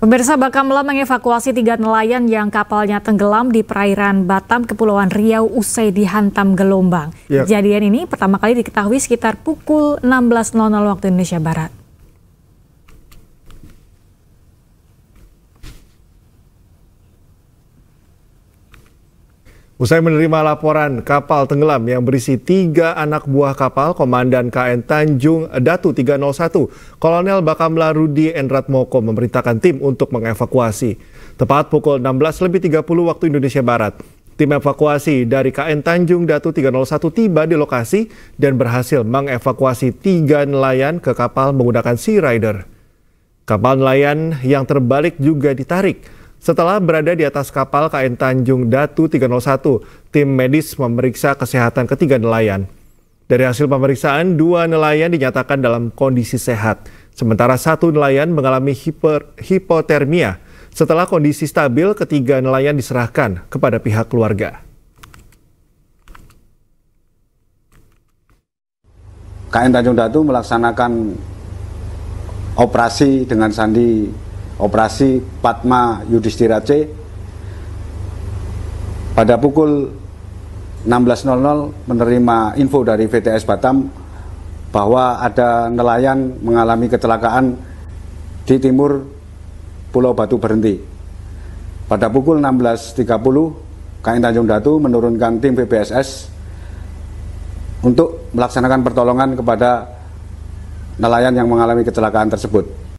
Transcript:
Pemirsa Bakamla mengevakuasi tiga nelayan yang kapalnya tenggelam di perairan Batam, Kepulauan Riau usai dihantam gelombang. Ya. Kejadian ini pertama kali diketahui sekitar pukul 16.00 waktu Indonesia Barat. Usai menerima laporan kapal tenggelam yang berisi tiga anak buah kapal, Komandan KN Tanjung Datu 301, Kolonel Bakamla Rudi Moko memerintahkan tim untuk mengevakuasi. Tepat pukul 16.30 waktu Indonesia Barat, tim evakuasi dari KN Tanjung Datu 301 tiba di lokasi dan berhasil mengevakuasi tiga nelayan ke kapal menggunakan Sea Rider. Kapal nelayan yang terbalik juga ditarik setelah berada di atas kapal KN Tanjung Datu 301, tim medis memeriksa kesehatan ketiga nelayan. Dari hasil pemeriksaan, dua nelayan dinyatakan dalam kondisi sehat, sementara satu nelayan mengalami hiper, hipotermia. Setelah kondisi stabil, ketiga nelayan diserahkan kepada pihak keluarga. KN Tanjung Datu melaksanakan operasi dengan sandi operasi Patma Yudhistira C pada pukul 16.00 menerima info dari VTS Batam bahwa ada nelayan mengalami kecelakaan di timur Pulau Batu Berhenti. Pada pukul 16.30 KN Tanjung Datu menurunkan tim PBSS untuk melaksanakan pertolongan kepada nelayan yang mengalami kecelakaan tersebut.